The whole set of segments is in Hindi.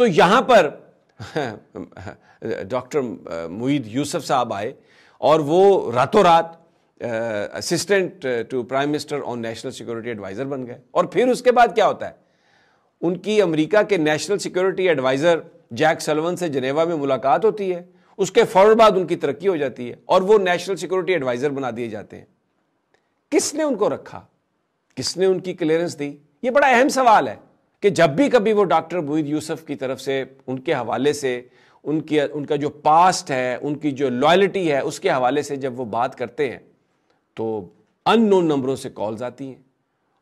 तो यहां पर डॉक्टर मुईद यूसुफ साहब आए और वो रातों रात assistant to prime minister on national security adviser बन गए और फिर उसके बाद क्या होता है उनकी अमेरिका के national security adviser Jake Sullivan से जनेवा में मुलाकात होती है उसके फौरन बाद उनकी तरक्की हो जाती है और वो नेशनल सिक्योरिटी एडवाइज़र बना दिए जाते हैं किसने उनको रखा किसने उनकी क्लियरेंस दी ये बड़ा अहम सवाल है कि जब भी कभी वो डॉक्टर मुहिद यूसुफ की तरफ से उनके हवाले से उनकी उनका जो पास्ट है उनकी जो लॉयल्टी है उसके हवाले से जब वो बात करते हैं तो अननोन नंबरों से कॉल्स आती हैं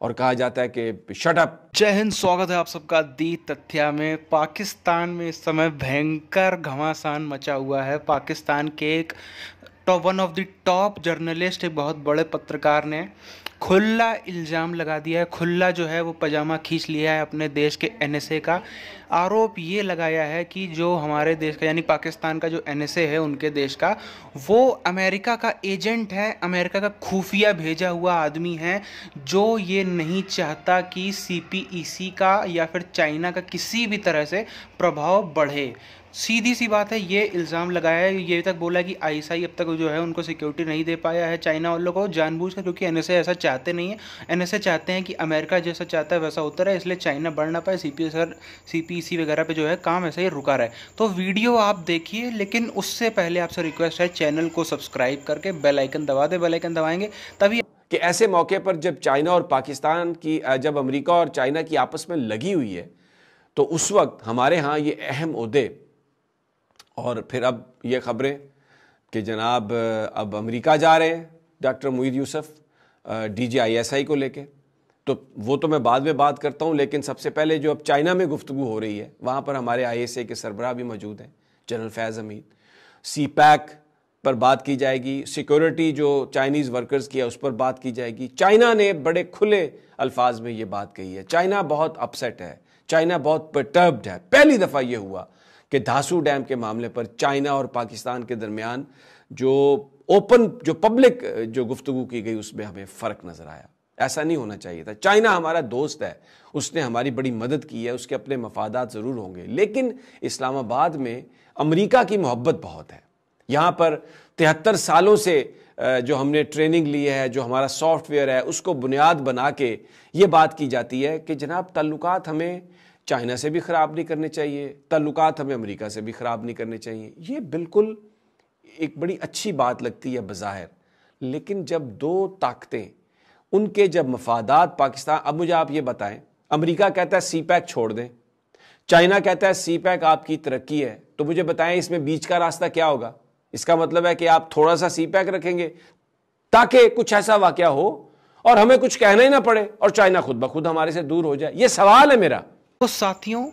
और कहा जाता है कि शट अप जय हिंद स्वागत है आप सबका दी तथ्या में पाकिस्तान में इस समय भयंकर घमासान मचा हुआ है पाकिस्तान के एक top one of the top journalist एक बहुत बड़े पत्रकार ने खुला इल्ज़ाम लगा दिया है खुला जो है वो पजामा खींच लिया है अपने देश के एनएसए का आरोप ये लगाया है कि जो हमारे देश का यानी पाकिस्तान का जो एनएसए है उनके देश का वो अमेरिका का एजेंट है अमेरिका का खुफिया भेजा हुआ आदमी है जो ये नहीं चाहता कि सी e का या फिर चाइना का किसी भी तरह से प्रभाव बढ़े सीधी सी बात है ये इल्ज़ाम लगाया है ये तक बोला कि आईएसआई अब तक जो है उनको सिक्योरिटी नहीं दे पाया है चाइना वालों को जानबूझ कर क्योंकि एनएसए ऐसा चाहते नहीं है एनएसए चाहते हैं कि अमेरिका जैसा चाहता है वैसा होता रहे इसलिए चाइना बढ़ ना पाए सी पी सीपीसी वगैरह पे जो है काम ऐसा ही रुका रहा है तो वीडियो आप देखिए लेकिन उससे पहले आपसे रिक्वेस्ट है चैनल को सब्सक्राइब करके बेलाइकन दबा दे बेलाइकन दबाएंगे तभी कि ऐसे मौके पर जब चाइना और पाकिस्तान की जब अमरीका और चाइना की आपस में लगी हुई है तो उस वक्त हमारे यहाँ ये अहम उहदे और फिर अब ये खबरें कि जनाब अब अमेरिका जा रहे हैं doctor Moeed Yusuf D G I S I को लेके तो वो तो मैं बाद में बात करता हूँ लेकिन सबसे पहले जो अब चाइना में गुफ्तु हो रही है वहाँ पर हमारे आई एस आई के सरबराह भी मौजूद हैं general Faiz Hameed CPEC पर बात की जाएगी सिक्योरिटी जो चाइनीज़ वर्कर्स की है उस पर बात की जाएगी चाइना ने बड़े खुले अल्फाज में ये बात कही है चाइना बहुत अपसेट है चाइना बहुत परटर्ब्ड है पहली दफ़ा ये हुआ कि धासू डैम के मामले पर चाइना और पाकिस्तान के दरमियान जो ओपन जो पब्लिक जो गुफ्तु की गई उसमें हमें फ़र्क नज़र आया ऐसा नहीं होना चाहिए था चाइना हमारा दोस्त है उसने हमारी बड़ी मदद की है उसके अपने मफादात ज़रूर होंगे लेकिन इस्लामाबाद में अमेरिका की मोहब्बत बहुत है यहाँ पर तिहत्तर सालों से जो हमने ट्रेनिंग ली है जो हमारा सॉफ्टवेयर है उसको बुनियाद बना के ये बात की जाती है कि जनाब ताल्लुकात हमें चाइना से भी ख़राब नहीं करने चाहिए ताल्लुक हमें अमेरिका से भी ख़राब नहीं करने चाहिए ये बिल्कुल एक बड़ी अच्छी बात लगती है बज़ाहिर लेकिन जब दो ताकतें उनके जब मफादात पाकिस्तान अब मुझे आप ये बताएं अमेरिका कहता है सी पैक छोड़ दें चाइना कहता है सी पैक आपकी तरक्की है तो मुझे बताएं इसमें बीच का रास्ता क्या होगा इसका मतलब है कि आप थोड़ा सा सी पैक रखेंगे ताकि कुछ ऐसा वाक़ हो और हमें कुछ कहना ही ना पड़े और चाइना खुद ब खुद हमारे से दूर हो जाए ये सवाल है मेरा तो साथियों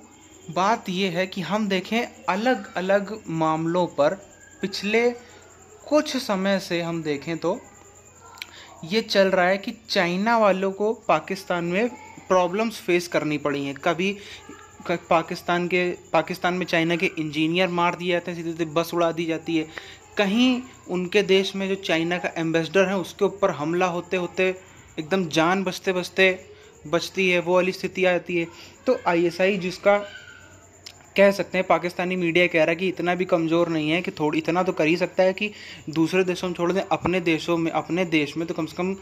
बात यह है कि हम देखें अलग अलग मामलों पर पिछले कुछ समय से हम देखें तो ये चल रहा है कि चाइना वालों को पाकिस्तान में प्रॉब्लम्स फेस करनी पड़ी हैं कभी पाकिस्तान के पाकिस्तान में चाइना के इंजीनियर मार दिए जाते हैं सीधे सीधे बस उड़ा दी जाती है कहीं उनके देश में जो चाइना का एम्बेसडर है उसके ऊपर हमला होते होते एकदम जान बचते बचते बचती है वो वाली स्थिति आती है तो आईएसआई जिसका कह सकते हैं पाकिस्तानी मीडिया कह रहा है कि इतना भी कमज़ोर नहीं है कि थोड़ी इतना तो कर ही सकता है कि दूसरे देशों में छोड़ दें अपने देशों में अपने देश में तो कम से कम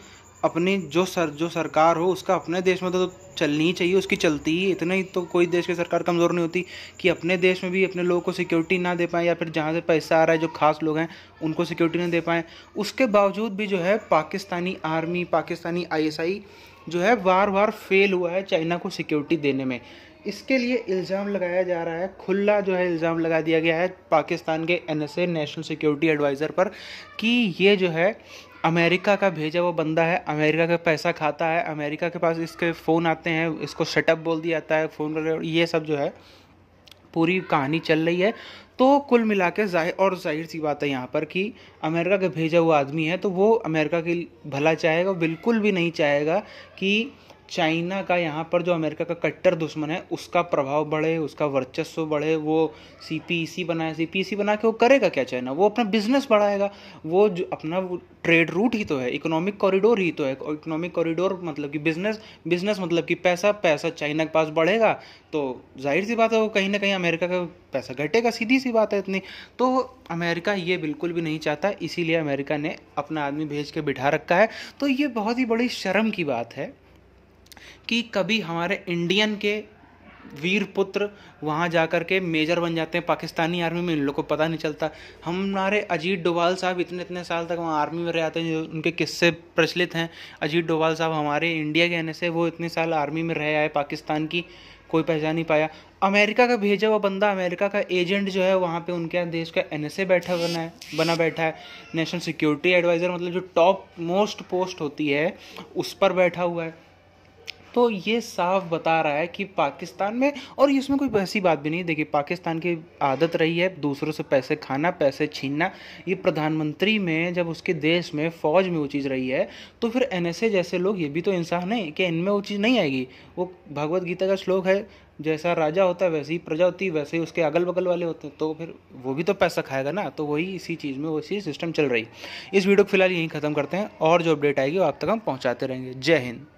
अपनी जो सर जो सरकार हो उसका अपने देश में तो, तो चलनी ही चाहिए उसकी चलती ही इतना ही तो कोई देश की सरकार कमज़ोर नहीं होती कि अपने देश में भी अपने लोगों को सिक्योरिटी ना दे पाएँ या फिर जहाँ से पैसा आ रहा है जो खास लोग हैं उनको सिक्योरिटी ना दे पाएँ उसके बावजूद भी जो है पाकिस्तानी आर्मी पाकिस्तानी आईएसआई जो है बार बार फेल हुआ है चाइना को सिक्योरिटी देने में इसके लिए इल्ज़ाम लगाया जा रहा है खुला जो है इल्ज़ाम लगा दिया गया है पाकिस्तान के एन नेशनल सिक्योरिटी एडवाइज़र पर कि ये जो है अमेरिका का भेजा हुआ बंदा है अमेरिका का पैसा खाता है अमेरिका के पास इसके फ़ोन आते हैं इसको सेटअप बोल दिया जाता है फ़ोन ये सब जो है पूरी कहानी चल रही है तो कुल मिला के जाहिर और जाहिर सी बात है यहाँ पर कि अमेरिका का भेजा हुआ आदमी है तो वो अमेरिका की भला चाहेगा बिल्कुल भी नहीं चाहेगा कि चाइना का यहाँ पर जो अमेरिका का कट्टर दुश्मन है उसका प्रभाव बढ़े उसका वर्चस्व बढ़े वो सी पी ई सी बनाए सी पी ई सी बना के वो करेगा क्या चाइना वो अपना बिजनेस बढ़ाएगा वो जो अपना ट्रेड रूट ही तो है इकोनॉमिक कॉरिडोर ही तो है इकोनॉमिक कॉरिडोर मतलब कि बिजनेस बिजनेस मतलब कि पैसा पैसा चाइना के पास बढ़ेगा तो जाहिर सी बात है वो कहीं ना कहीं अमेरिका का पैसा घटेगा सीधी सी बात है इतनी तो अमेरिका ये बिल्कुल भी नहीं चाहता इसीलिए अमेरिका ने अपना आदमी भेज के बिठा रखा है तो ये बहुत ही बड़ी शर्म की बात है कि कभी हमारे इंडियन के वीर पुत्र वहाँ जा कर के मेजर बन जाते हैं पाकिस्तानी आर्मी में इन लोग को पता नहीं चलता हमारे अजीत डोवाल साहब इतने इतने साल तक वहाँ आर्मी में रह आते हैं उनके किस्से प्रचलित हैं अजीत डोवाल साहब हमारे इंडिया के एन से वो इतने साल आर्मी में रह आए पाकिस्तान की कोई पहचान नहीं पाया अमेरिका का भेजा हुआ बंदा अमेरिका का एजेंट जो है वहाँ पे उनके देश का एन बैठा बना है बना बैठा है नेशनल सिक्योरिटी एडवाइज़र मतलब जो टॉप मोस्ट पोस्ट होती है उस पर बैठा हुआ है तो ये साफ बता रहा है कि पाकिस्तान में और इसमें कोई ऐसी बात भी नहीं देखिए पाकिस्तान की आदत रही है दूसरों से पैसे खाना पैसे छीनना ये प्रधानमंत्री में जब उसके देश में फौज में वो चीज़ रही है तो फिर एन जैसे लोग ये भी तो इंसान है कि इनमें वो चीज़ नहीं आएगी वो भगवत गीता का श्लोक है जैसा राजा होता है वैसी ही प्रजा होती है वैसे ही उसके अगल बगल वाले होते हैं तो फिर वो भी तो पैसा खाएगा ना तो वही इसी चीज़ में वैसी सिस्टम चल रही इस वीडियो को फिलहाल यहीं ख़त्म करते हैं और जो अपडेट आएगी वो आप तक हम पहुँचाते रहेंगे जय हिंद